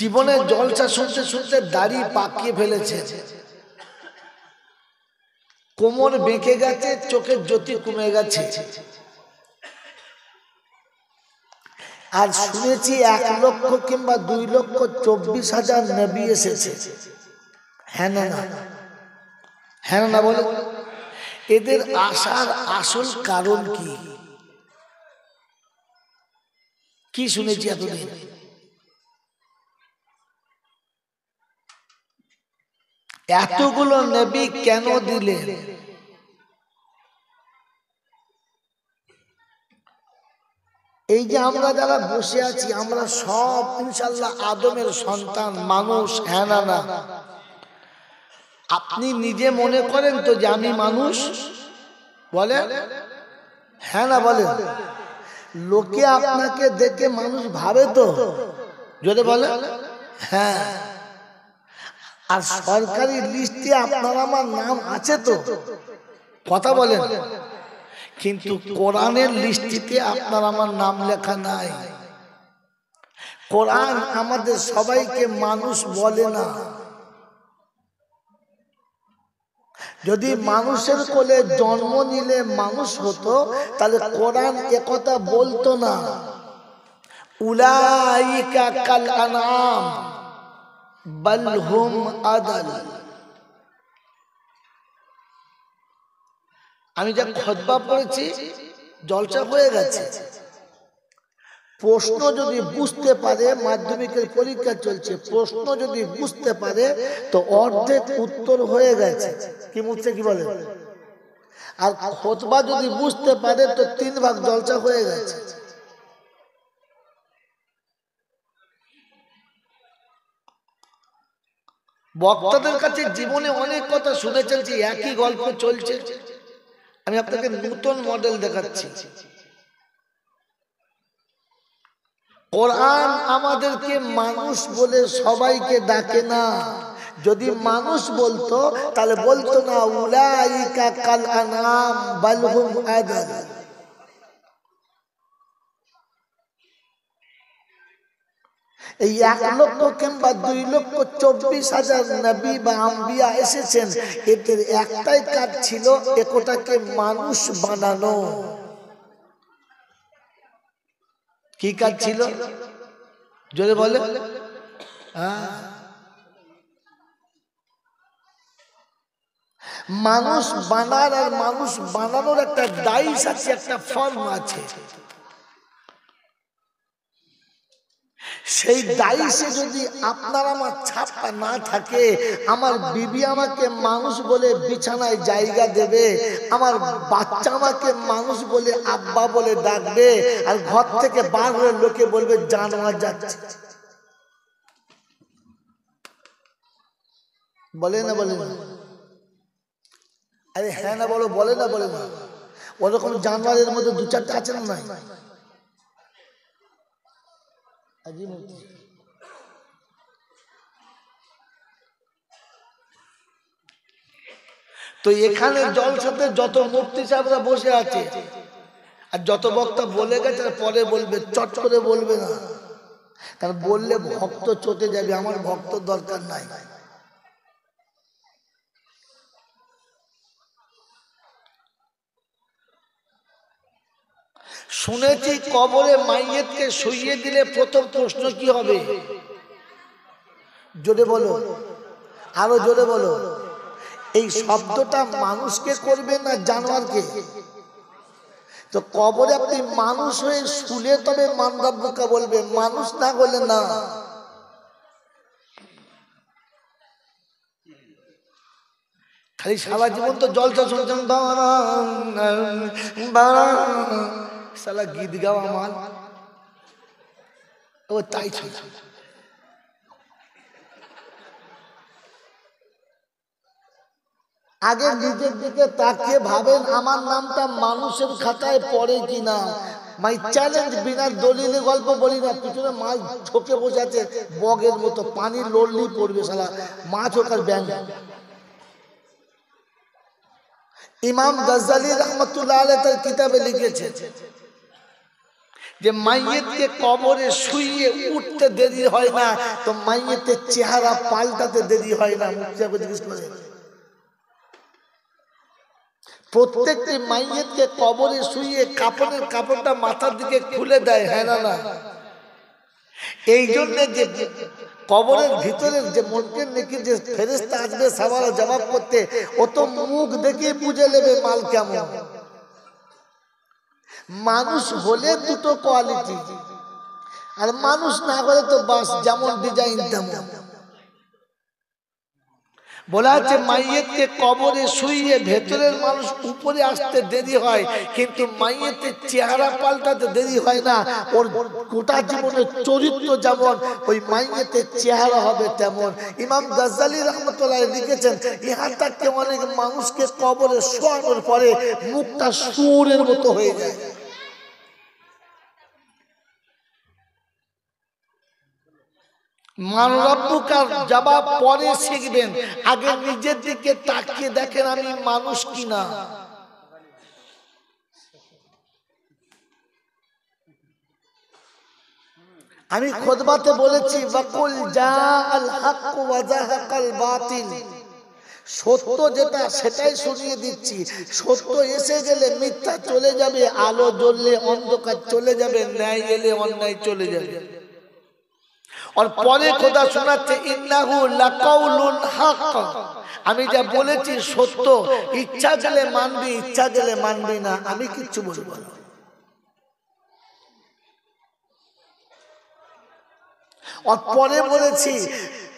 জীবনে জলসা শুনতে শুনতে দাড়ি পাকিয়ে ফেলেছে কোমর বেঁকে গেছে চোখের জ্যোতি কমে গেছে আর শুনেছি এক লক্ষ কিংবা দুই লক্ষ চব্বিশ হাজার নবী এসেছে হ্যাঁ না হ্যাঁ না বলে এদের আসার আসল কারণ কি কি শুনেছি এতদিন এতগুলো নবী কেন দিলে এই যে আমরা যারা বসে আছি আমরা সব ইনশাল্লাহ আদমের সন্তান মানুষ হ্যাঁ না আপনি নিজে মনে করেন তো যে আমি মানুষ বলে হ্যাঁ না বলে লোকে আপনাকে দেখে মানুষ ভাবে তো যদি বলে হ্যাঁ আর সরকারি লিস্টে আপনার আমার নাম আছে তো কথা বলেন কিন্তু কোরআনের লিস্টিতে আপনার আমার নাম লেখা নাই কোরআন আমাদের সবাইকে মানুষ বলে না যদি মানুষের কোলে জন্ম নিলে মানুষ হতো তাহলে কোরআন একথা বলতো না উলাইকা কাল আনাম আমি যা খদবা পড়েছি জলসা হয়ে গেছে প্রশ্ন যদি বুঝতে পারে মাধ্যমিকের পরীক্ষা চলছে প্রশ্ন যদি বুঝতে পারে তো অর্ধেক উত্তর হয়ে গেছে কি মুখছে কি বলে আর খোঁজবা যদি বুঝতে পারে তো তিন ভাগ জলসা হয়ে গেছে বক্তাদের কাছে জীবনে অনেক কথা শুনেছেন যে একই গল্প চলছে আমি আপনাকে নতুন মডেল দেখাচ্ছি কোরআন আমাদেরকে মানুষ বলে সবাইকে ডাকে না যদি মানুষ বলতো তাহলে বলতো না উলাইকা কাল আনাম বালহুম আদাল এই এক লক্ষ কিংবা দুই লক্ষ চব্বিশ হাজার নবী বা আম্বিয়া এসেছেন এদের একটাই কাজ ছিল একটাকে মানুষ বানানো কি কাজ ছিল যদি বলে মানুষ বানার আর মানুষ বানানোর একটা ডাইস আছে একটা ফর্ম আছে সেই দায়িসে যদি আপনার আমার ছাপটা না থাকে আমার বিবি আমাকে মানুষ বলে বিছানায় জায়গা দেবে আমার বাচ্চা আমাকে মানুষ বলে আব্বা বলে ডাকবে আর ঘর থেকে বার হয়ে লোকে বলবে জানোয়ার যাচ্ছে বলে না বলে আরে হ্যাঁ না বলো বলে না বলে না ওরকম জানোয়ারের মধ্যে দু চারটা আছে না নাই अजीब होती তো এখানে জলসাতে যত মূর্তি সাহেবরা বসে আছে আর যত বক্তা বলে গেছে পরে বলবে চট করে বলবে না তার বললে ভক্ত চটে যাবে আমার ভক্ত দরকার নাই শুনেছি কবরে মাইয়েতকে শুইয়ে দিলে প্রথম প্রশ্ন কি হবে জোরে বলো আরো জোরে বলো এই শব্দটা মানুষকে করবে না জানোয়ারকে তো কবরে আপনি মানুষ হয়ে শুনে তবে মান্দাব্যকা বলবে মানুষ না বলে না খালি সারা জীবন তো জল চল শুনছেন বা সালা গীত গাওয়া মাল ও তাই ছিল আগে নিজের দিকে তাকে ভাবেন আমার নামটা মানুষের খাতায় পড়ে কিনা মাই চ্যালেঞ্জ বিনা দলিলে গল্প বলি না পিছনে মাছ ঝোঁকে বসে আছে বগের মতো পানি লড়লি পড়বে সালা মাছ ওটার ব্যাংক ইমাম গজালি রহমতুল্লাহ আলে তার কিতাবে লিখেছে যে মাইয়েতকে কবরে শুয়ে উঠতে দেরি হয় না তো মাইয়েতে চেহারা পাল্টাতে দেরি হয় না জিজ্ঞেস করে প্রত্যেকটি মাইয়েতকে কবরে শুয়ে কাপড়ের কাপড়টা মাথার দিকে খুলে দেয় হ্যাঁ না এই জন্যে যে কবরের ভিতরে যে মন্ত্রের নাকি যে ফেরেস্তা আসবে সাবারা জবাব করতে ও তো মুখ দেখে বুঝে নেবে মাল কেমন মানুষ হলে দুটো কোয়ালিটি আর মানুষ না হলে তো বাস যেমন ডিজাইন তেমন বলা হচ্ছে মাইয়েতে কবরে শুয়ে ভেতরের মানুষ উপরে আসতে দেরি হয় কিন্তু মাইয়েতে চেহারা পাল্টাতে দেরি হয় না ওর গোটা জীবনের চরিত্র যেমন ওই মাইয়েতের চেহারা হবে তেমন ইমাম গাজ্জালি রহমতুল্লাহ লিখেছেন তাকে অনেক মানুষকে কবরে শোয়ানোর পরে মুখটা সুরের মতো হয়ে যায় মানরাব্বুকার জবাব পরে শিখবেন আগে নিজের দিকে তাকিয়ে দেখেন আমি মানুষ কিনা আমি খোদবাতে বলেছি বাকুল জাল আল হক ওয়াজাহাকাল বাতিল সত্য যেটা সেটাই শুনিয়ে দিচ্ছি সত্য এসে গেলে মিথ্যা চলে যাবে আলো জ্বললে অন্ধকার চলে যাবে ন্যায় এলে অন্যায় চলে যাবে আর পরে খোদা শোনাচ্ছে আমি যা বলেছি সত্য ইচ্ছা গেলে মানবি ইচ্ছা গেলে মানবি না আমি কিচ্ছু বলবো না পরে বলেছি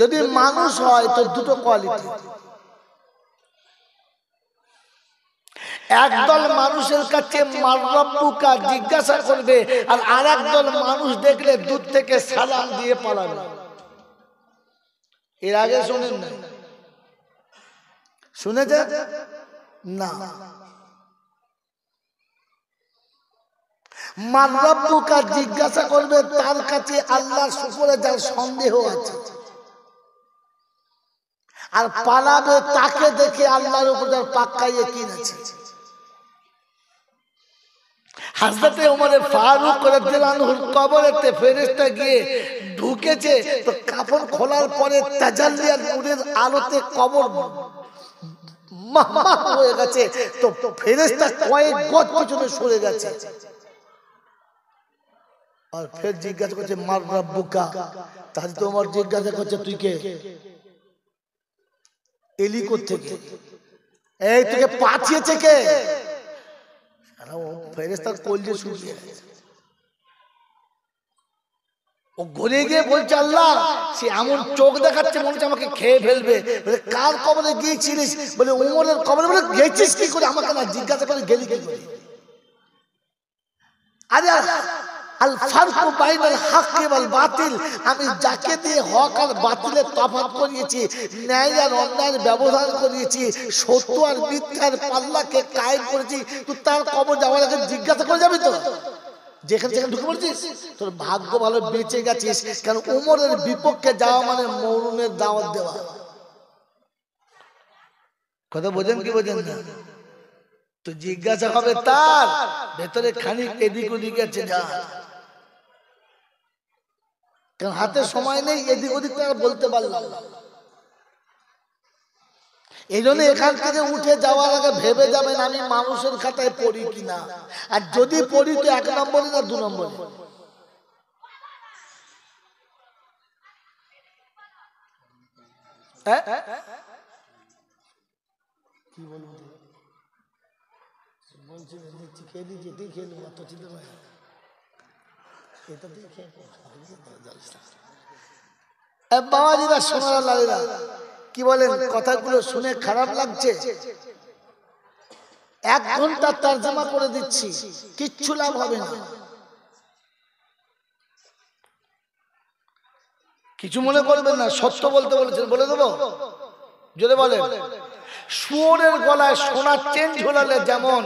যদি মানুষ হয় তো দুটো কোয়ালিটি একদল মানুষের কাছে জিজ্ঞাসা করবে আর আর একদল মানুষ দেখলে দূর থেকে সালাম দিয়ে পালাবে এর আগে শুনেন না শুনেছে না মারাব্বুকা জিজ্ঞাসা করবে তার কাছে আল্লাহ শুকুরে যার সন্দেহ আছে আর পালাবে তাকে দেখে আল্লাহর উপর তার পাক্কাইয়ে কিনেছে হাজরাতে ওমরে কবরেতে গিয়ে ঢুকেছে তো খোলার পরে হয়ে গেছে তো কয়েক সরে গেছে আর ফের জিজ্ঞাসা করছে মার রাব্বুকা তাহলে তোমার জিজ্ঞাসা করছে তুই কে থেকে এই তোকে পাঠিয়েছে কে ফেরেস্তার ও গলে গিয়ে বলছে আল্লাহ সে এমন চোখ দেখাচ্ছে মনে হচ্ছে আমাকে খেয়ে ফেলবে বলে কার কবরে গিয়েছিলিস বলে উমরের কবরে বলে গেছিস কি করে আমাকে না জিজ্ঞাসা করে গেলি কি করে আরে আল বাতিল আমি যাকে দিয়ে হক আর বাতিলের তফাৎ করিয়েছি ন্যায় আর অন্যায়ের ব্যবধান করিয়েছি সত্য আর মিথ্যার পাল্লাকে কায়েম করেছি তুই তার কবর যাওয়ার আগে জিজ্ঞাসা করে যাবি তো যেখানে যেখানে ঢুকে পড়েছিস তোর ভাগ্য ভালো বেঁচে গেছিস কারণ উমরের বিপক্ষে যাওয়া মানে মরুমের দাওয়াত দেওয়া কথা বোঝেন কি বোঝেন না তো জিজ্ঞাসা হবে তার ভেতরে খানিক এদিক ওদিক আছে যা কারণ হাতে সময় নেই এদিক ওদিক তারা বলতে পারলাম এই জন্য এখান থেকে উঠে যাওয়ার আগে ভেবে যাবেন আমি মানুষের খাতায় পড়ি কিনা আর যদি পড়ি তো এক নম্বরে না দু নম্বরে হ্যাঁ? কি বলবো বলছি খেয়ে দিচ্ছি তুই খেয়ে চিন্তা কি বলেন কথাগুলো শুনে খারাপ লাগছে এক ঘন্টা তার জমা করে দিচ্ছি কিচ্ছু লাভ হবে না কিছু মনে করবেন না সত্য বলতে বলেছেন বলে দেবো যদি বলে শুয়োরের গলায় সোনার চেঞ্জ ঝোলালে যেমন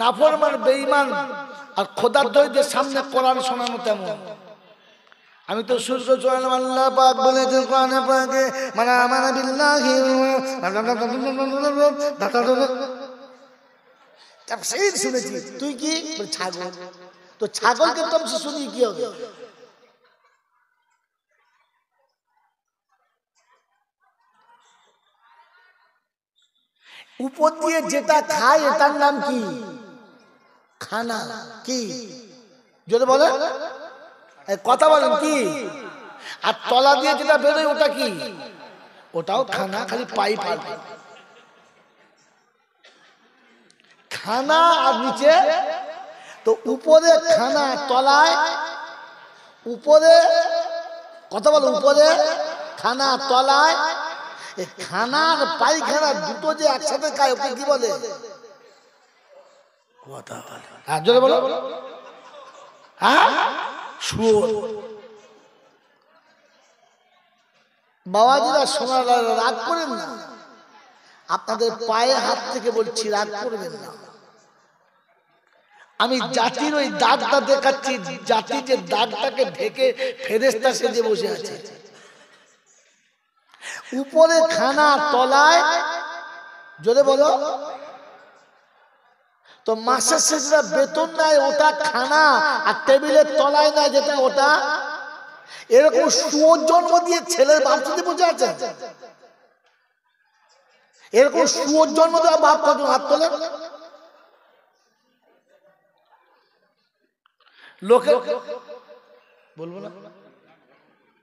নাফরমান বেইমান আর খোদার দৈদের সামনে কোরআন শোনানো তেমন আমি তো সূর্য চয়ন আল্লাহ পাক বলেছেন পাকে মানে আমার বিল্লাহি শুনেছি তুই কি ছাগল তো ছাগলকে তফসীর শুনি কি হবে উপর দিয়ে যেটা খায় এটার নাম কি খানা কি যদি বলে কথা বলেন কি আর তলা দিয়ে যেটা বেরোয় ওটা কি ওটাও খানা খালি পাই পাই খানা আর নিচে তো উপরে খানা তলায় উপরে কথা বলো উপরে খানা তলায় খানার পাইখানা দুটো যে একসাথে খায় ওকে কি বলে হ্যাঁ? রাগ করেন না আপনাদের পায়ে হাত থেকে বলছি রাগ করবেন না আমি জাতির ওই দাগটা দেখাচ্ছি জাতি যে দাগটাকে ঢেকে ফেরেস্তা সেজে বসে আছে উপরে খানা তলায় যদি বলো তো মাসের শেষে বেতন নাই ওটা খানা আর টেবিলের তলায় নাই যেটা ওটা এরকম সুর জন্ম দিয়ে ছেলের বাপ যদি বুঝে আছে এরকম সুর জন্ম দেওয়া বাপ কত হাত তোলে লোকে বলবো না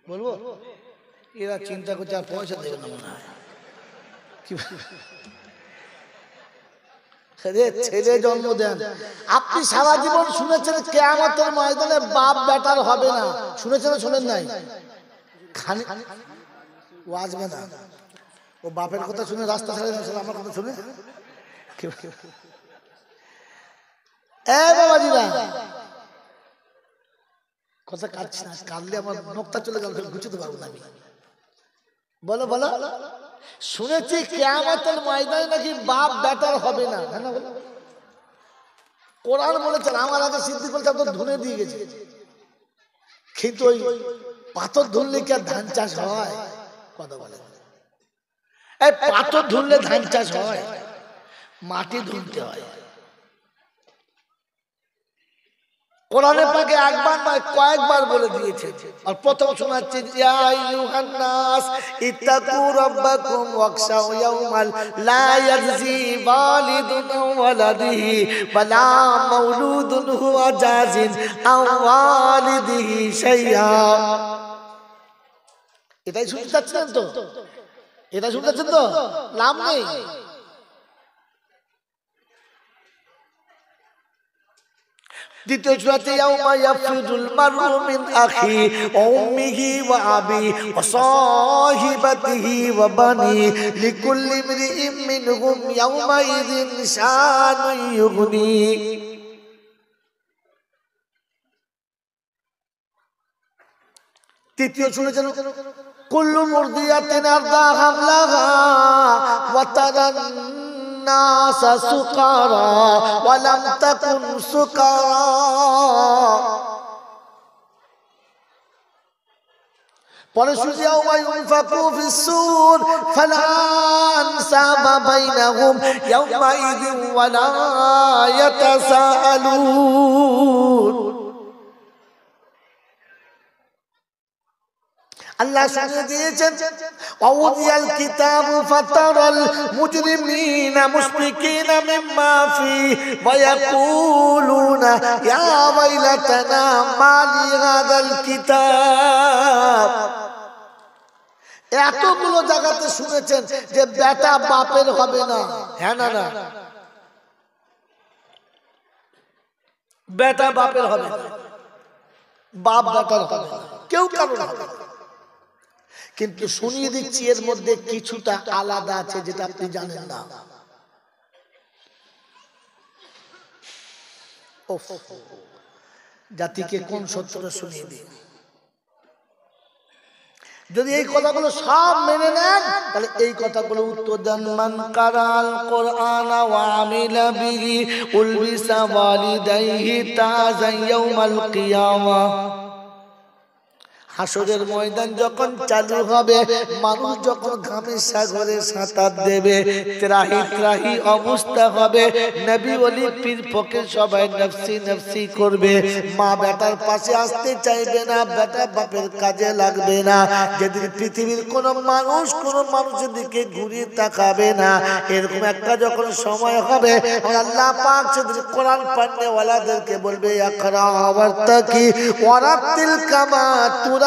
বলবো এরা চিন্তা করছে আর পয়সা দেবে না মনে হয় কি ছেলে জন্ম দেন আপনি সারা জীবন শুনেছেন কেয়ামতের ময়দানে বাপ বেটার হবে না শুনেছেন শোনেন নাই খানি ও আসবে না ও বাপের কথা শুনে রাস্তা ছেড়ে না আমার কথা শুনে কেউ কেউ এ বাবাজিরা কথা কাটছি না কাঁদলে আমার নকটা চলে গেল গুছোতে পারবো না আমি বলো বলো শুনেছি কেমতের ময়দানে নাকি বাপ ব্যাটার হবে না হ্যাঁ কোরআন বলেছেন আমার আগে সিদ্ধি বলছে তো ধুনে দিয়ে গেছে কিন্তু ওই পাথর ধুললে কি আর ধান চাষ হয় কথা বলে পাথর ধুললে ধান চাষ হয় মাটি ধুলতে হয় কোরআনে পাকে একবার নয় কয়েকবার বলে দিয়েছে আর প্রথম শোনাচ্ছে ইয়া ইউহান্নাস ইত্তাকু রাব্বাকুম ওয়াকশাউ ইয়াউমাল লা ইয়াজজি ওয়ালিদুন ওয়ালাদিহি ওয়ালা মাউলুদুন হুয়া জাজিন আও ওয়ালিদিহি শাইয়া এটাই শুনতে চাচ্ছেন তো এটা শুনতে চাচ্ছেন তো নাম নেই দ্বিতীয় সূরাতে ইয়াউমা ইয়াফিরুল মারউ মিন আখি উম্মিহি ওয়া আবি ওয়া সাহিবাতিহি ওয়া বানি লিকুল্লি ইমরিইন মিনহুম ইয়াউমা ইযিন শানুন ইউগনি তৃতীয় শুনে যেন কুল্লু মুরদিয়াতিন আরদা হামলাহা ওয়া الناس سكارى ولم تكن سكارى ورسول يوم ينفق في السور فلا أنساب بينهم يومئذ ولا يتساءلون আল্লাহ শুনে দিয়েছেন অউদিয়াল কিতাব ফাতারাল মুজরিমিনা মুশফিকিনা মিম্মা ফি ওয়া ইয়াকুলুনা ইয়া ওয়াইলাতানা মা লি হাদাল কিতাব এতগুলো জায়গাতে শুনেছেন যে বেটা বাপের হবে না হ্যাঁ না না বেটা বাপের হবে বাপ বেটার হবে কেউ কারণ হবে কিন্তু শুনিয়ে দিচ্ছি এর মধ্যে কিছুটা আলাদা আছে যেটা আপনি জানেন না জাতিকে কোন সত্যটা শুনিয়ে দিই যদি এই কথাগুলো সব মেনে নেন তাহলে এই কথাগুলো উত্তর দেন মান কারাল কোরআন ওয়ামিলা বিহি উলবিসা ওয়ালিদাইহি তাজাইয়াউমাল কিয়ামা হাসরের ময়দান যখন চালু হবে মানুষ যখন ঘামে সাগরে সাঁতার দেবে ত্রাহি ত্রাহি অবস্থা হবে নবী অলি পীর পকে সবাই নফসি নফসি করবে মা বেটার পাশে আসতে চাইবে না বেটা বাপের কাজে লাগবে না যেদিন পৃথিবীর কোন মানুষ কোন মানুষের দিকে ঘুরিয়ে তাকাবে না এরকম একটা যখন সময় হবে আল্লাহ পাক সেদিন কোরআন পান্ডে ওয়ালাদেরকে বলবে একরা হওয়ার তা কি ওরা তিল কামা তুরা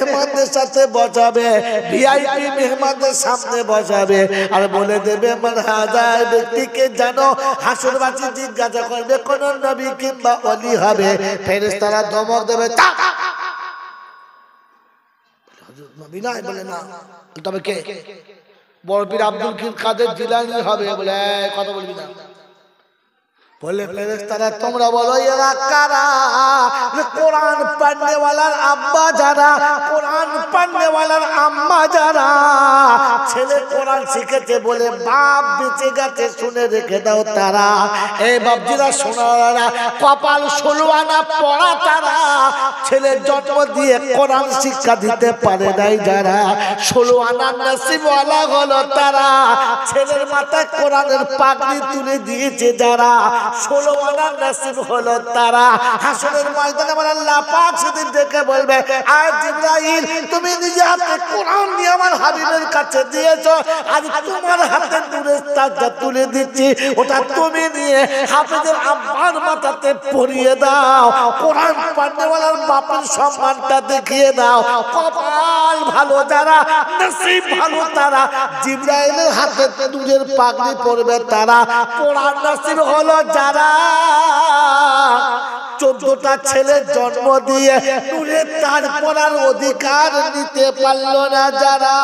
মেহমানদের সাথে বসাবে ভিআইপি মেহমানদের সামনে বসাবে আর বলে দেবে মানহাজার ব্যক্তিকে জানো হাসুরবাসী জিজ্ঞাসা করবে কোন নবী কিংবা অলি হবে ফেরেশতারা ধমক দেবে তা তবে কে বড় পীর আব্দুল কাদের জিলানি হবে বলে কথা বলবি না বলে তোমরা বলো কোরআন ছেলে কোরআন শিখেছে বলে শুনে রেখে দাও তারা এই বাপজিরা সোনারা কপাল ষোলোয়ানা পড়া তারা ছেলে জন্ম দিয়ে কোরআন শিক্ষা দিতে পারে নাই যারা ষোলো আনা নাসিবওয়ালা হলো তারা ছেলের মাথায় কোরআনের পাগড়ি তুলে দিয়েছে যারা ষোলো আনা নাসিব হলো তারা হাসনের ময়দানে আমার আল্লাহ পাক সেদিন ডেকে বলবে আর জিব্রাইল তুমি নিজে হাতে কোরআন নিয়ে আমার হাবিবের কাছে দিয়েছো আজ তোমার হাতে নূরের তুলে দিচ্ছি ওটা তুমি নিয়ে হাফেজের আব্বার মাথাতে পরিয়ে দাও কোরআন পান্ডেওয়ালার বাপের সম্মানটা দেখিয়ে দাও কপাল ভালো যারা নসিব ভালো তারা জিব্রাইলের হাতে নূরের পাগড়ি পড়বে তারা কোরআন নসিব হলো তারা চোদ্দটা ছেলে জন্ম দিয়ে নূরের তার পড়ার অধিকার নিতে পারল না যারা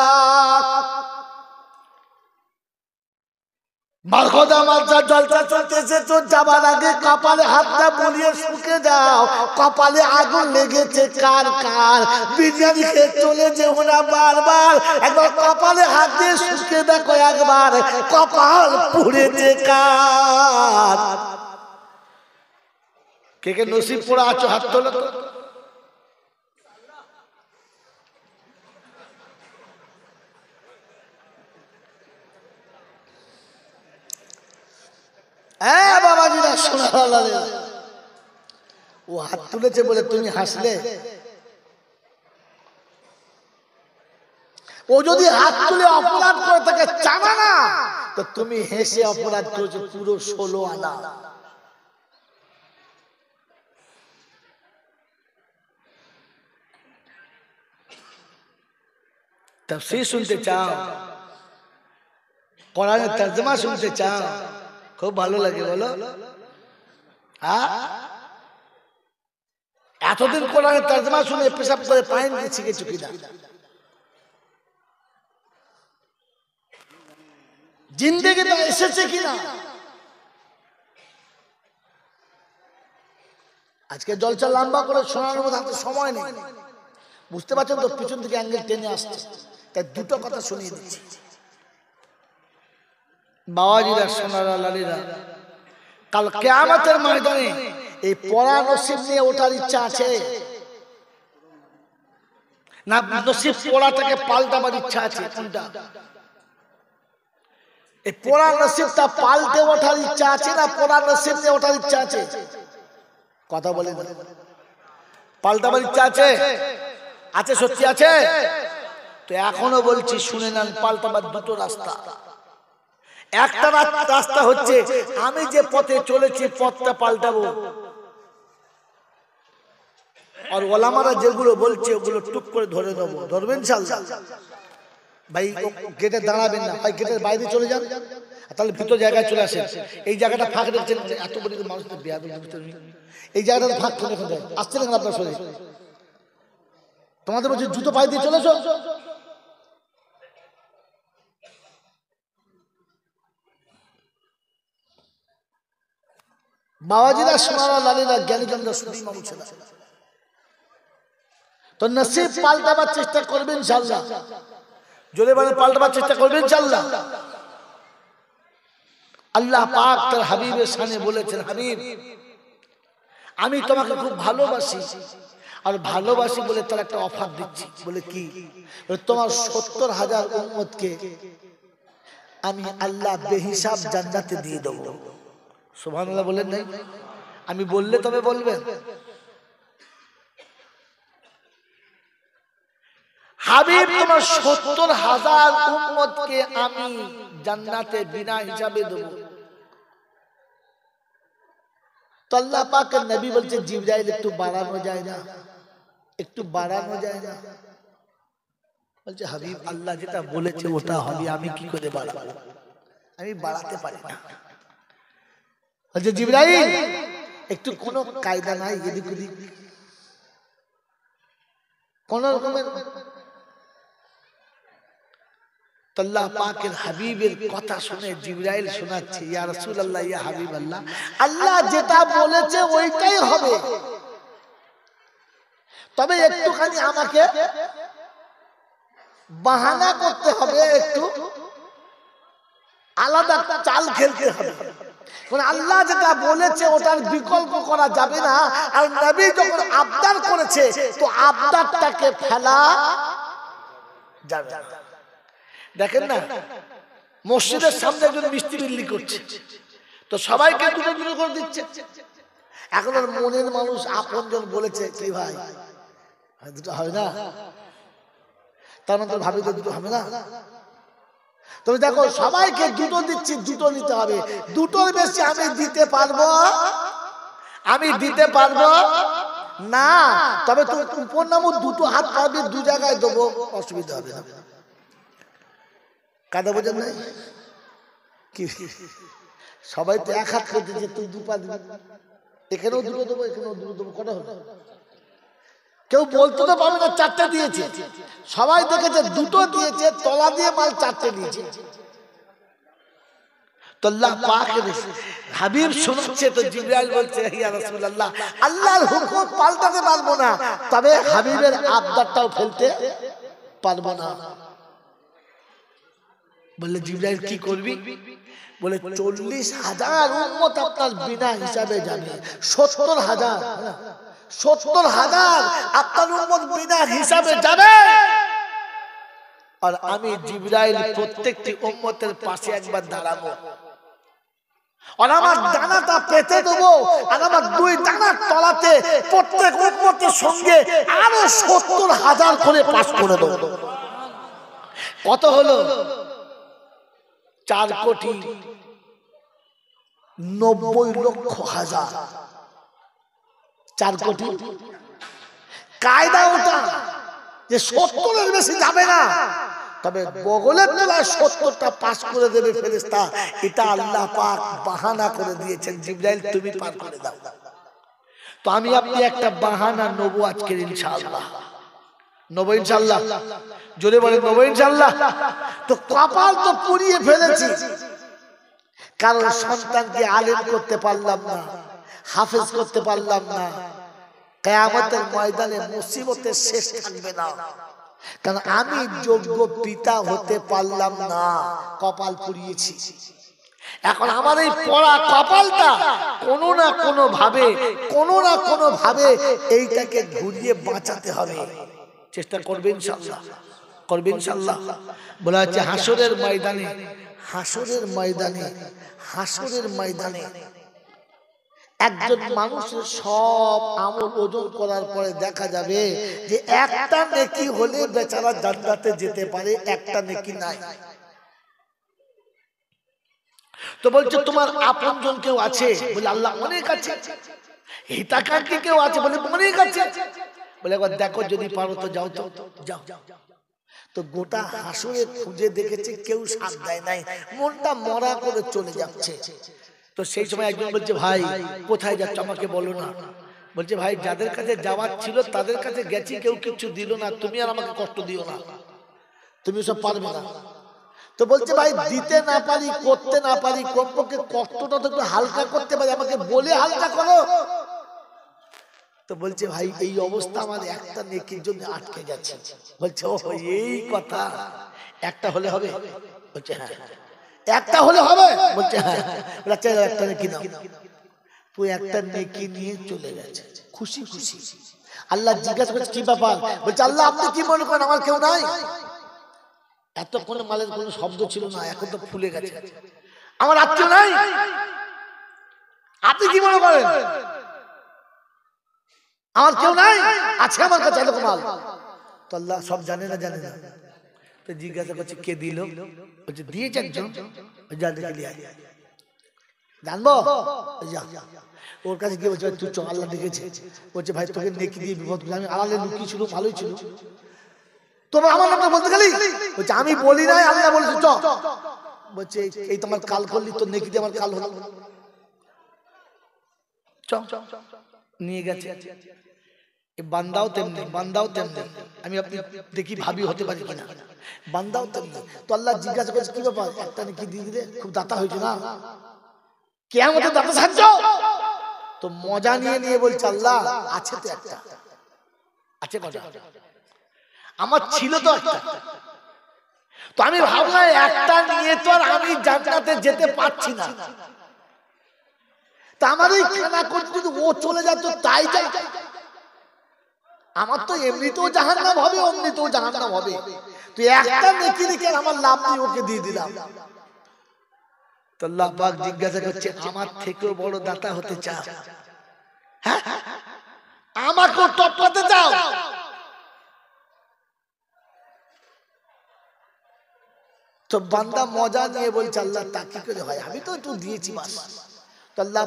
মারখদা মাদ্রা জলসা চলতেছে তো যাবার আগে কপালে হাতটা বুলিয়ে শুকে যাও কপালে আগুন লেগেছে কার কার বিরিয়ানি খেয়ে চলে যেও বারবার একবার কপালে হাত দিয়ে শুকে দেখো একবার কপাল পুড়েছে কার কে কে নসিব পড়া আছো হাত তোলো হ্যাঁ ও হাত তুলেছে বলে তুমি হাসলে ও যদি হাত তুলে অপরাধ করে তাকে চানা না তো তুমি হেসে অপরাধ করেছো পুরো ষোলো আনা তফসির শুনতে চাও কোরআনের তর্জমা শুনতে চাও খুব ভালো লাগে বলো হ্যাঁ এতদিন কোরআনের তর্জমা শুনে পেশাব করে পাইন দিয়ে শিখে চুকি না এসেছে কিনা আজকে জলচা লম্বা করে শোনানোর মধ্যে হাতে সময় নেই বুঝতে পারছেন তো পিছন থেকে অ্যাঙ্গেল টেনে আসছে তাই দুটো কথা শুনিয়ে দিচ্ছি বাবাজিরা সোনারা লালিরা কাল কেয়ামতের ময়দানে এই পড়া নসিব নিয়ে ওঠার ইচ্ছা আছে না নসিব পড়াটাকে পাল্টাবার ইচ্ছা আছে কোনটা এই পড়া নসিবটা পাল্টে ওঠার ইচ্ছা আছে না পড়া নসিব নিয়ে ওঠার ইচ্ছা আছে কথা বলে পাল্টাবার ইচ্ছা আছে আছে সত্যি আছে তো এখনো বলছি শুনে নেন পাল্টাবার দুটো রাস্তা একটা রাস্তা হচ্ছে আমি যে পথে চলেছি পথটা পাল্টাবো আর ওলামারা যেগুলো বলছে ওগুলো টুক করে ধরে দেবো ধরবেন সাল ভাই গেটে দাঁড়াবেন না ভাই গেটের বাইরে চলে যান তাহলে ভিতর জায়গায় চলে আসেন এই জায়গাটা ফাঁক রেখেছেন এত বড় মানুষদের বিয়া এই জায়গাটা ফাঁক করে আসছে না আপনার শরীর তোমাদের বলছে জুতো পায়ে দিয়ে চলেছ માવાજીના સુનારા લાલીલા জ্ঞানীগণরা শুধু ইমাম ছিলেন তো নসিব পাল্টাবার চেষ্টা করবেন ইনশাআল্লাহ জোরে মানে পাল্টাবার চেষ্টা করবেন ইনশাআল্লাহ আল্লাহ পাক তার হাবিবের সামনে বলেছেন হাবিব আমি তোমাকে খুব ভালোবাসি আর ভালোবাসি বলে তার একটা অফার দিচ্ছি বলে কি তোমার সত্তর হাজার উম্মতকে আমি আল্লাহ বেহিসাব জান্নাতে দিয়ে দেবো সোভানুল্লাহ বলেন নাই আমি বললে তবে বলবেন হাবিব তোমার সত্তর হাজার উম্মতকে আমি জান্নাতে বিনা হিসাবে দেব তল্লা পাক নবী বলছে জিবরাইল একটু বাড়ানো যায় না একটু বাড়ানো যায় না বলছে হাবিব আল্লাহ যেটা বলেছে ওটা হবে আমি কি করে বাড়াবো আমি বাড়াতে পারি না বলছে জিবরাই একটু কোনো কায়দা নাই এদিক ওদিক কোন রকমের আল্লাহ পাকের হাবিবের কথা শুনে জিবরাইল শোনাচ্ছে ইয়া রসুল আল্লাহ ইয়া হাবিব আল্লাহ আল্লাহ যেটা বলেছে ওইটাই হবে তবে একটুখানি আমাকে বাহানা করতে হবে একটু আলাদা চাল খেলতে হবে মানে আল্লাহ যেটা বলেছে ওটার বিকল্প করা যাবে না আর নবী যখন আবদার করেছে তো আবদারটাকে ফেলা যাবে দেখেন না মসজিদের সামনে একজন মিষ্টি বিল্লি করছে তো সবাইকে দুটো দুটো করে দিচ্ছে এখন আর মনের মানুষ আপনজন বলেছে কি ভাই দুটো হবে না তার মধ্যে মানে ভাবি তো দুটো হবে না তুমি দেখো সবাইকে দুটো দিচ্ছি দুটো নিতে হবে দুটোর বেশি আমি দিতে পারবো আমি দিতে পারবো না তবে তুমি উপর নামও দুটো হাত পাবে দু জায়গায় দেবো অসুবিধা হবে না কাদা বোঝেন নাই কি সবাই তো এক হাত করে দিচ্ছে তুই দু পা দিবি এখানেও দুটো দেবো এখানেও দুটো দেবো কটা হবে কেউ বলতে তো পারবে না চারটে দিয়েছে সবাই দেখেছে দুটো দিয়েছে তলা দিয়ে মাল চারটে দিয়েছে হাবিবের আবদারটাও পারবো না কি করবি বলে চল্লিশ হাজার উন্মত আপনার বিনা হিসাবে যাবে সত্তর হাজার সত্তর হাজার আত্মার উন্মত বিনা হিসাবে যাবে আর আমি জিব্রাইল প্রত্যেকটি উম্মতের পাশে একবার দাঁড়াবো কত হলো চার কোটি নব্বই লক্ষ হাজার চার কোটি কায়দা ওটা যে সত্তরের বেশি যাবে না তবে বগলের তলায় সত্তরটা পাস করে দেবে ফেরিস্তা এটা আল্লাহ পাক বাহানা করে দিয়েছেন জিব্রাইল তুমি পার করে দাও তো আমি আপনি একটা বাহানা নব আজকের ইনশাআল্লাহ নব ইনশাল্লাহ জোরে বলে নব ইনশাল্লাহ তো কপাল তো পুড়িয়ে ফেলেছি কারণ সন্তানকে আলেম করতে পারলাম না হাফেজ করতে পারলাম না কেয়ামতের ময়দানে মুসিবতের শেষ থাকবে না কারণ আমি যোগ্য পিতা হতে পারলাম না কপাল পুড়িয়েছি এখন আমার এই পড়া কপালটা কোনো না কোনো ভাবে কোনো না কোনো ভাবে এইটাকে ঘুরিয়ে বাঁচাতে হবে চেষ্টা করবে ইনশাল্লাহ করবে ইনশাল্লাহ বলা হচ্ছে হাসরের ময়দানে হাসরের ময়দানে হাসরের ময়দানে একজন মানুষের সব আমল ওজন করার পরে দেখা যাবে যে একটা নেকি হলে বেচারা জানাতে যেতে পারে একটা নেকি নাই তো বলছে তোমার আপন জন কেউ আছে বলে আল্লাহ অনেক আছে হিতাকাঙ্ক্ষী কেউ আছে বলে অনেক আছে বলে একবার দেখো যদি পারো তো যাও তো যাও তো গোটা হাসুরে খুঁজে দেখেছে কেউ সাথ দেয় নাই মনটা মরা করে চলে যাচ্ছে তো সেই সময় একজন বলছে ভাই কোথায় যাচ্ছ আমাকে বলো না বলছে ভাই যাদের কাছে যাওয়ার ছিল তাদের কাছে গেছি কেউ কিছু দিল না তুমি আর আমাকে কষ্ট দিও না তুমি সব পারবে না তো বলছে ভাই দিতে না পারি করতে না পারি কমপক্ষে কষ্টটা তো একটু হালকা করতে পারি আমাকে বলে হালকা করো তো বলছে ভাই এই অবস্থা আমার একটা নেকির জন্য আটকে গেছে বলছে ও এই কথা একটা হলে হবে বলছে হ্যাঁ, হ্যাঁ, হ্যাঁ। একটা হলে হবে হ্যাঁ, হ্যাঁ, হ্যাঁ। আচ্ছা, একটা তুই একটা নেকি নিয়ে চলে গেছে খুশি খুশি আল্লাহ জিজ্ঞাসা করছে কি ব্যাপার বলছে আল্লাহ আপনি কি মনে করেন আমার কেউ নাই এতক্ষণ মালের কোনো শব্দ ছিল না এখন তো ফুলে গেছে আমার আত্মীয় নাই আপনি কি মনে করেন আমার কেউ নাই আছে আমার কাছে এরকম মাল তো আল্লাহ সব জানে না জানে না তো জিজ্ঞাসা করছে কে দিল বলছে দিয়েছে একজন জানতে গেলি জানবো ওর কাছে গিয়ে বলছে তুই চল আল্লাহ দেখেছে বলছে ভাই তোকে নেকি দিয়ে বিপদ আমি আলাদা লুকিয়ে ছিল ভালোই ছিল তোমার আমার নামটা বলতে গেলি বলছে আমি বলি নাই আল্লাহ বলেছে চ বলছে এই তোমার কাল করলি তোর নেকি দিয়ে আমার কাল চ নিয়ে গেছে বান্দাও তেমনি বান্দাও তেমনি আমি আপনি দেখি ভাবি হতে পারি কিনা বান্দাও তেমনি তো আল্লাহ জিজ্ঞাসা করছে কি ব্যাপার একটা দিয়ে দিলে খুব দাতা হয়েছে না কেমন দাতা সাহায্য তো মজা নিয়ে নিয়ে বলছে আল্লাহ আছে তো একটা আছে মজা আমার ছিল তো একটা তো আমি ভাবলাম একটা নিয়ে তো আর আমি জান্নাতে যেতে পারছি না তা আমার ওই খেলা করতে ও চলে যাচ্ছে তাই যাই আমার তো এমনিতেও জাহান নাম হবে অমনিতেও জাহান নাম হবে তুই একটা নেকি রেখে আমার লাভ নেই ওকে দিয়ে দিলাম আমি তো একটু দিয়েছি মাস আল্লাহ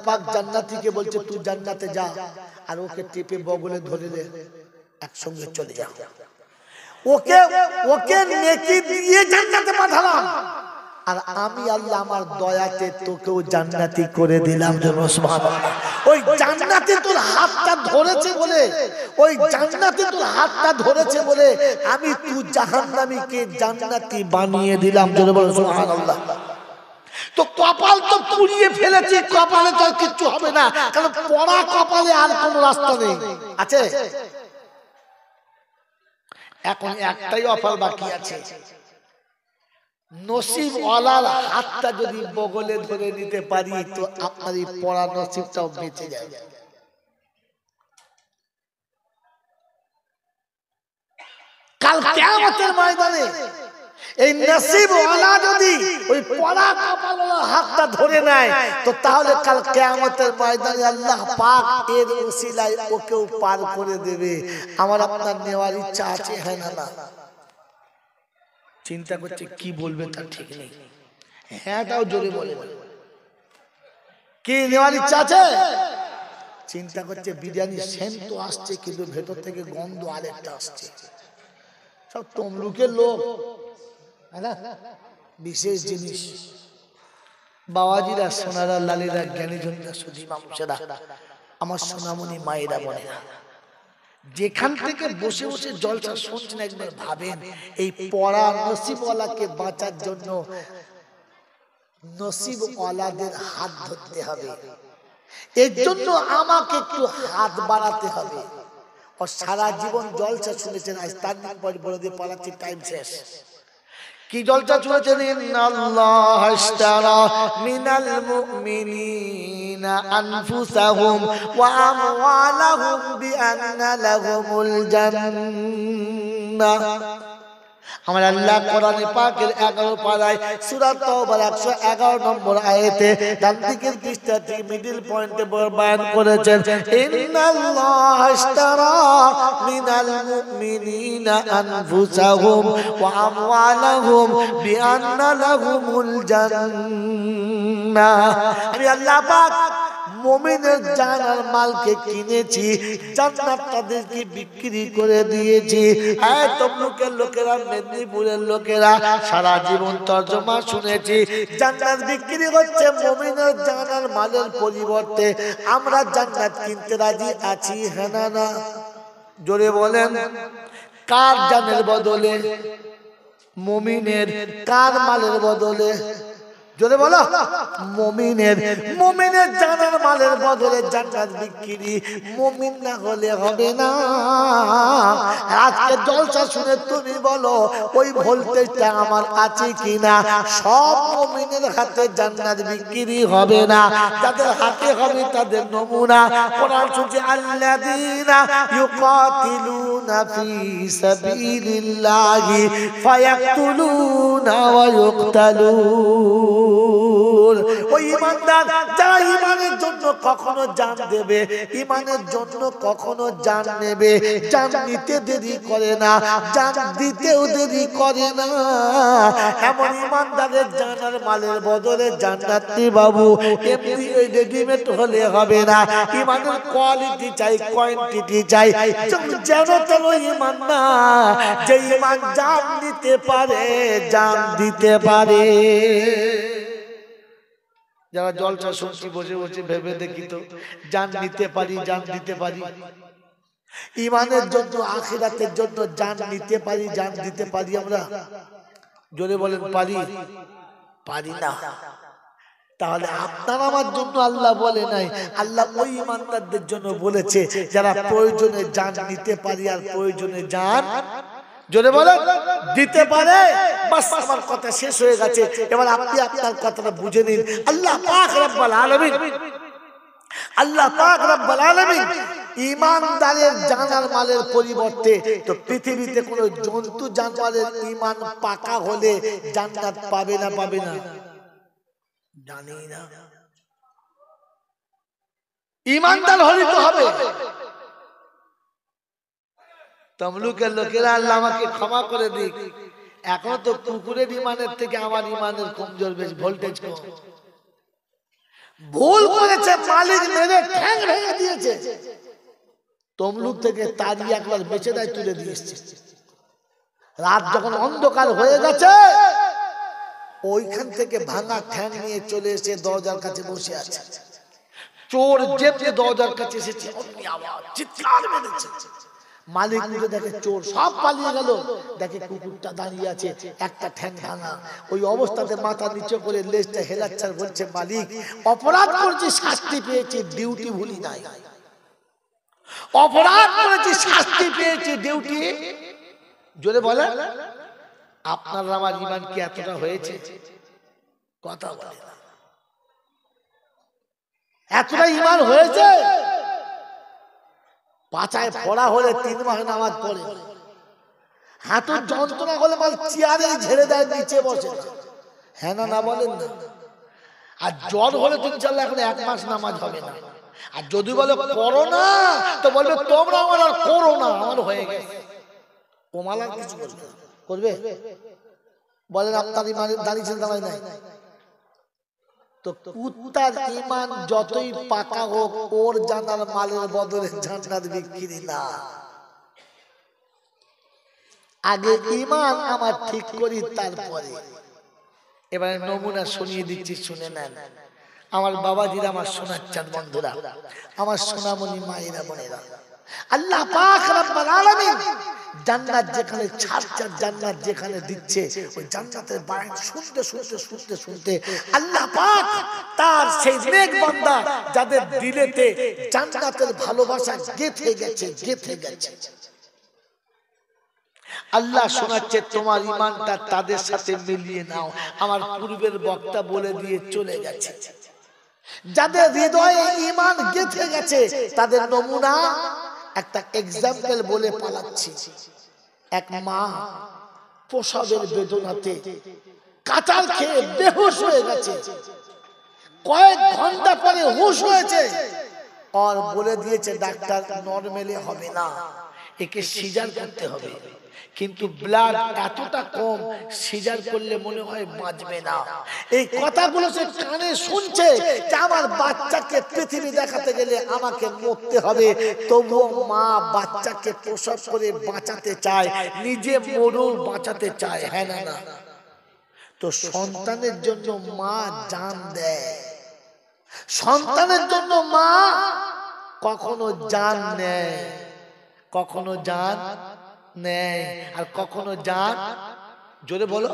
পাক জান্নাতিকে বলছে তুই জান্নাতে যা আর ওকে টেপে বগলে ধরে নে একসঙ্গে চলে যা ওকে ওকে নেকি দিয়ে জান্নাতে পাঠালাম আর আমি আল্লাহ আমার দয়াতে তোকেও জান্নাতি করে দিলাম ওই জান্নাতে তোর হাতটা ধরেছে বলে ওই জান্নাতে তোর হাতটা ধরেছে বলে আমি তুই জাহান্নামীকে জান্নাতি বানিয়ে দিলাম জোরে বলো সুবহানাল্লাহ তো কপাল তো পুড়িয়ে ফেলেছে কপালে তো আর কিচ্ছু হবে না কারণ পড়া কপালে আর কোনো রাস্তা নেই আছে এখন একটাই অফার বাকি আছে নসিব অলাল হাতটা যদি বগলে ধরে নিতে পারি তো আপনার এই পড়া নসিবটাও বেঁচে যাবে কাল কেমতের ময়দানে এই নসিব ওয়ালা যদি ওই পড়া কপালওয়ালা হাতটা ধরে নেয় তো তাহলে কাল কেয়ামতের ময়দানে আল্লাহ পাক এর ওসিলায় ওকেও পার করে দেবে আমার আপনার নেওয়ার ইচ্ছা আছে হ্যাঁ না না চিন্তা করছে কি বলবে তার ঠিক নেই হ্যাঁ তাও হ্যাঁ, জোরে বলে কি নেওয়ার ইচ্ছা আছে চিন্তা করছে বিরিয়ানি সেন্ট তো আসছে কিন্তু ভেতর থেকে গন্ধ আরেকটা আসছে সব তমলুকের লোক বিশেষ জিনিস বাবাজিরা সোনারা লালিরা জ্ঞানীজনীরা সুধী মানুষেরা আমার সোনামণি মায়েরা বোনেরা যেখান থেকে বসে বসে জলসা শুনছেন একবার ভাবেন এই পড়া নসিবওয়ালাকে বাঁচার জন্য নসিবওয়ালাদের হাত ধরতে হবে এর জন্য আমাকে একটু হাত বাড়াতে হবে ও সারা জীবন জলসা শুনেছেন আজ তার দিন পরে পালাচ্ছি টাইম শেষ কি দলটা ছুঁড়েছেন আল্লাহ ইশতারা মিনাল মুমিনিনা আনফুসাহুম ওয়া আমওয়ালাহুম বিআন্না লাহুমুল জান্নাহ আমার আল্লাহ কোরআন পাকের 11 পারায় সূরা তাওবার 111 নম্বর আয়াতে ডান দিকের পৃষ্ঠাটি মিডল পয়েন্টে বয়ান করেছেন ইন্নাল্লাহ আশতারা মিনাল মুমিনিনা আনফুসাহুম ওয়া আমওয়ালাহুম বিআন্না লাহুমুল জান্নাহ আমি আল্লাহ পাক মমিনের জান আর মালকে কিনেছি জান্নাত তাদেরকে বিক্রি করে দিয়েছি হ্যাঁ তমলুকের লোকেরা মেদিনীপুরের লোকেরা সারা জীবন তর্জমা শুনেছি জান্নাত বিক্রি করছে মমিনের জান আর মালের পরিবর্তে আমরা জান্নাত কিনতে রাজি আছি হেনা হ্যাঁ না জোরে বলেন কার জানের বদলে মমিনের কার মালের বদলে যদি বলো মমিনের মমিনের জানার মালের বদলে জান্নাত বিক্রি মমিন না হলে হবে না আজকে জলসা শুনে তুমি বলো ওই ভোল্টেজটা আমার আছে কিনা সব মমিনের হাতে জান্নাত বিক্রি হবে না তাদের হাতে হবে তাদের নমুনা কোরআন শুনছে আল্লাযিনা ইউকাতিলুনা ফি সাবিলিল্লাহি ফায়াকতুলুনা ওয়া ইউকতালুন ইমানের জন্য কখনো জান দেবে ইমানের জন্য কখনো জান দেরি করে না দিতেও দেরি করে না জানার মালের বদলে বাবু রেডিমেড হলে হবে না ইমানের কোয়ালিটি চাই কোয়ান্টিটি চাই যেন তেন ইমান না যে ইমান জান দিতে পারে জান দিতে পারে যারা জলসা শুনছি বসে বসে ভেবে তো যান নিতে পারি যান দিতে পারি ইমানের জন্য আখিরাতের জন্য যান নিতে পারি যান দিতে পারি আমরা জোরে বলেন পারি পারি না তাহলে আপনার আমার জন্য আল্লাহ বলে নাই আল্লাহ ওই ইমানদারদের জন্য বলেছে যারা প্রয়োজনে যান নিতে পারি আর প্রয়োজনে যান জোরে বলেন দিতে পারে বাস আমার কথা শেষ হয়ে গেছে এবার আপনি আপনার কথাটা বুঝে নিন আল্লাহ পাক রব্বাল আলামিন আল্লাহ পাক রব্বাল আলামিন ইমানদারের জানার মালের পরিবর্তে তো পৃথিবীতে কোনো জন্তু জানোয়ারের ইমান পাকা হলে জান্নাত পাবে না পাবে না জানি না ইমানদার হলে তো হবে তমলুকের লোকেরা আল্লাহ আমাকে ক্ষমা করে দিক এখন তো কুকুরের ইমানের থেকে আমার ইমানের কমজোর বেশ ভোল্টেজ ভুল করেছে মালিক মেরে ঠ্যাং ভেঙে দিয়েছে তমলুক থেকে তারি একবার বেঁচে দেয় তুলে দিয়েছে রাত যখন অন্ধকার হয়ে গেছে ওইখান থেকে ভাঙা ঠ্যাং নিয়ে চলে এসে দরজার কাছে বসে আছে চোর যে দরজার কাছে এসেছে চিৎকার মালিক উঠে দেখে চোর সব পালিয়ে গেল দেখে কুকুরটা দাঁড়িয়ে আছে একটা ঠ্যাং ভাঙা ওই অবস্থাতে মাথা নিচে করে লেজটা হেলাচ্ছার বলছে মালিক অপরাধ করছি শাস্তি পেয়েছি ডিউটি ভুলি নাই অপরাধ করেছি শাস্তি পেয়েছি ডিউটি জোরে বলে আপনার আমার ইমান কি এতটা হয়েছে কথা বলে এতটা ইমান হয়েছে পাচায় পড়া হলে তিন মাস নামাজ পড়ে হাঁটুর যন্ত্রণা হলে মানে চেয়ারে ঝেড়ে দেয় নিচে বসে হ্যাঁ না বলেন না আর জ্বর হলে তুমি চাল এখন এক মাস নামাজ হবে না আর যদি বলে করোনা তো বলবে তোমরা আমার আর করোনা আমার হয়ে গেছে কোমালা কিছু করবে করবে বলেন আপনার দাঁড়িয়েছেন দাঁড়াই নাই আগে ইমান আমার ঠিক করি তারপরে এবারে নমুনা শুনিয়ে দিচ্ছি শুনে নেন আমার বাবাজিরা আমার সোনার বন্ধুরা আমার সোনামণি মায়েরা বোনেরা আল্লাহ পাক রব্বুল আলামিন জান্নাত যেখানে জান্নাত যেখানে দিচ্ছে ওই জান্নাতের শুনতে শুনতে শুনতে শুনতে আল্লাহ পাক তার সেই নেক বান্দা যাদের দিলেতে জান্নাতের ভালোবাসা গেথে গেছে গেথে গেছে আল্লাহ শোনাচ্ছে তোমার ইমানটা তাদের সাথে মিলিয়ে নাও আমার পূর্বের বক্তা বলে দিয়ে চলে গেছে যাদের হৃদয়ে ইমান গেথে গেছে তাদের নমুনা একটা এক্সাম্পল বলে পালাচ্ছি এক মা প্রসাদের বেদনাতে কাতার খেয়ে বেহুশ হয়ে গেছে কয়েক ঘন্টা পরে হুশ হয়েছে আর বলে দিয়েছে ডাক্তার নর্মেলে হবে না একে সিজার করতে হবে কিন্তু ব্লাড এতটা কম সিজার করলে মনে হয় বাঁচবে না এই কথাগুলো সে কানে শুনছে যে আমার বাচ্চাকে পৃথিবী দেখাতে গেলে আমাকে মরতে হবে তবু মা বাচ্চাকে প্রসব করে বাঁচাতে চায় নিজে মরু বাঁচাতে চায় হ্যাঁ না না তো সন্তানের জন্য মা জান দেয় সন্তানের জন্য মা কখনো জান নেয় কখনো জান নেয় আর কখনো যান জোরে বলো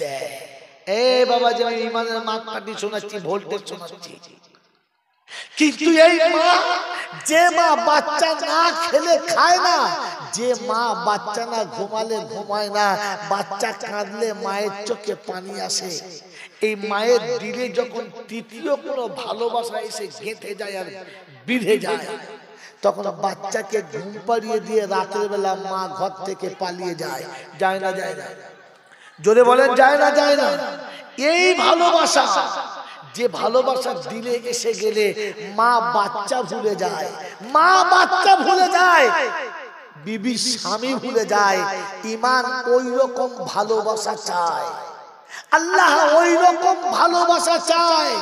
দেয় এ বাবা যে আমি ইমানের মাপকাঠি শোনাচ্ছি ভোল্টেজ শোনাচ্ছি কিন্তু এই মা যে মা বাচ্চা না খেলে খায় না যে মা বাচ্চা না ঘুমালে ঘুমায় না বাচ্চা কাঁদলে মায়ের চোখে পানি আসে এই মায়ের দিলে যখন তৃতীয় কোনো ভালোবাসা এসে গেঁথে যায় আর বিঁধে যায় তখন বাচ্চাকে ঘুম পাড়িয়ে দিয়ে রাতের বেলা মা ঘর থেকে পালিয়ে যায় যায় না যায় না যদি বলেন যায় না যায় না এই ভালোবাসা যে ভালোবাসা দিলে এসে গেলে মা বাচ্চা ভুলে যায় মা বাচ্চা ভুলে যায় বিবি স্বামী ভুলে যায় ইমান ওই রকম ভালোবাসা চায় আল্লাহ ওই রকম ভালোবাসা চায়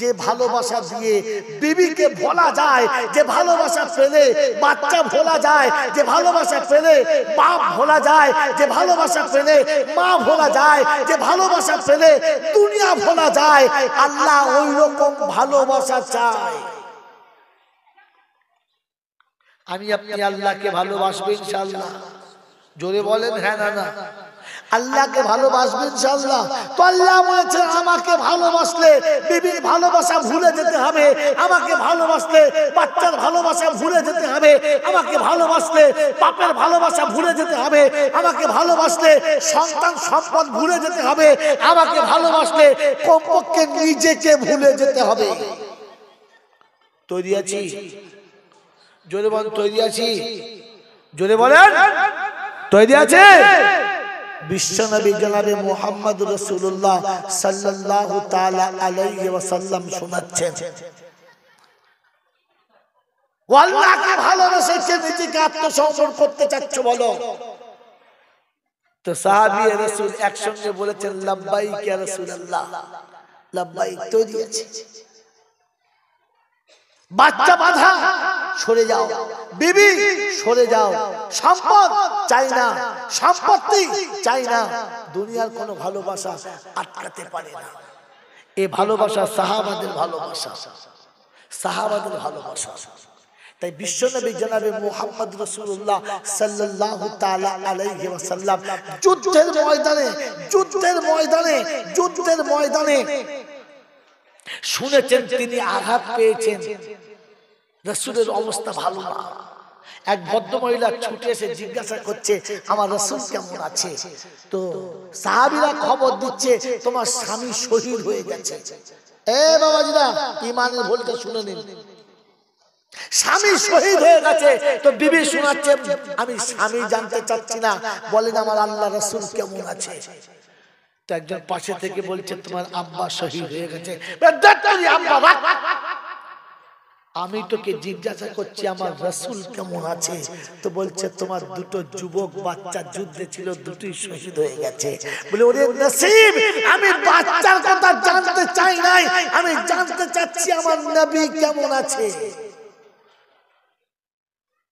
যে ভালোবাসা দিয়ে বিবিকে ভোলা যায় যে ভালোবাসা পেলে বাচ্চা ভোলা যায় যে ভালোবাসা পেলে বাপ ভোলা যায় যে ভালোবাসা পেলে মা ভোলা যায় যে ভালোবাসা পেলে দুনিয়া ভোলা যায় আল্লাহ ওই রকম ভালোবাসা চায় আমি আপনি আল্লাহকে ভালোবাসবো ইনশাল্লাহ জোরে বলেন হ্যাঁ না না আল্লাহকে ভালোবাসবে ইনশাআল্লাহ তো আল্লাহ বলেছেন আমাকে ভালোবাসলে বিবির ভালোবাসা ভুলে যেতে হবে আমাকে ভালোবাসলে বাচ্চার ভালোবাসা ভুলে যেতে হবে আমাকে ভালোবাসলে পাপের ভালোবাসা ভুলে যেতে হবে আমাকে ভালোবাসলে সন্তান সম্পদ ভুলে যেতে হবে আমাকে ভালোবাসলে কমপক্ষে নিজেকে ভুলে যেতে হবে তৈরি আছি জোরে বল তৈরি আছি জোরে বলেন তৈরি আছে বিশ্বনবী জনাবে মোহাম্মদ রসুল্লাহ সাল্লাহ আলাইসাল্লাম শোনাচ্ছেন করতে চাচ্ছ বলো তো একসঙ্গে বলেছেন লাব্বাই বাচ্চা বাধা সরে যাও বিবি সরে যাও সম্পদ চাই না সম্পত্তি চাই না দুনিয়ার কোনো ভালোবাসা আটকাতে পারে না এ ভালোবাসা সাহাবাদের ভালোবাসা সাহাবাদের ভালোবাসা তাই বিশ্বনবী জনাবে মোহাম্মদ রসুল্লাহ সাল্লাহ আলাইহি ওয়াসাল্লাম যুদ্ধের ময়দানে যুদ্ধের ময়দানে যুদ্ধের ময়দানে শুনেছেন তিনি আঘাত পেয়েছেন রসুলের অবস্থা ভালো না এক ভদ্র মহিলা ছুটে এসে জিজ্ঞাসা করছে আমার রসুল কেমন আছে তো সাহাবিরা খবর দিচ্ছে তোমার স্বামী শহীদ হয়ে গেছে এ বাবাজিরা ইমানের ভোলটা শুনে নিন স্বামী শহীদ হয়ে গেছে তো বিবি শোনাচ্ছে আমি স্বামী জানতে চাচ্ছি না বলেন আমার আল্লাহ রসুল কেমন আছে একজন পাশে থেকে বলছে তোমার আব্বা শহীদ হয়ে গেছে আমি তোকে জিজ্ঞাসা করছি আমার রসুল কেমন আছে তো বলছে তোমার দুটো যুবক বাচ্চা যুদ্ধে ছিল দুটোই শহীদ হয়ে গেছে বলে ওরে নসিব আমি বাচ্চার কথা জানতে চাই নাই আমি জানতে চাচ্ছি আমার নবী কেমন আছে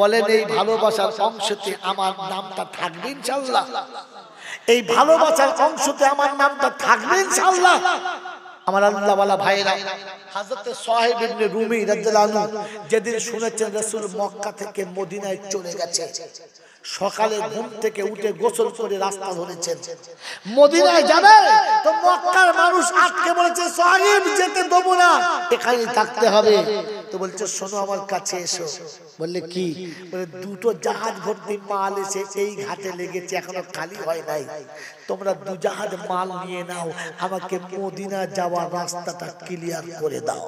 বলেন এই ভালোবাসার অংশতে আমার নামটা থাকবে ইনশাল্লাহ এই ভালোবাসার অংশতে আমার নামটা থাকবে ইনশাল্লাহ আমার আল্লাহওয়ালা ভাইরা হাজরতে সাহেব ইবনে রুমি রাদিয়াল্লাহু যেদিন শুনেছেন রাসূল মক্কা থেকে মদিনায় চলে গেছে সকালে ঘুম থেকে উঠে গোসল করে রাস্তা ধরেছেন মদিনায় যাবে তো মক্কার মানুষ আটকে বলেছে সাহিব যেতে দেবো না এখানেই থাকতে হবে তো বলছে শোনো আমার কাছে এসো বললে কি বলে দুটো জাহাজ ভর্তি মাল এসে এই ঘাটে লেগেছে এখনো খালি হয় নাই তোমরা দু জাহাজ মাল নিয়ে নাও আমাকে মদিনা যাওয়ার রাস্তাটা ক্লিয়ার করে দাও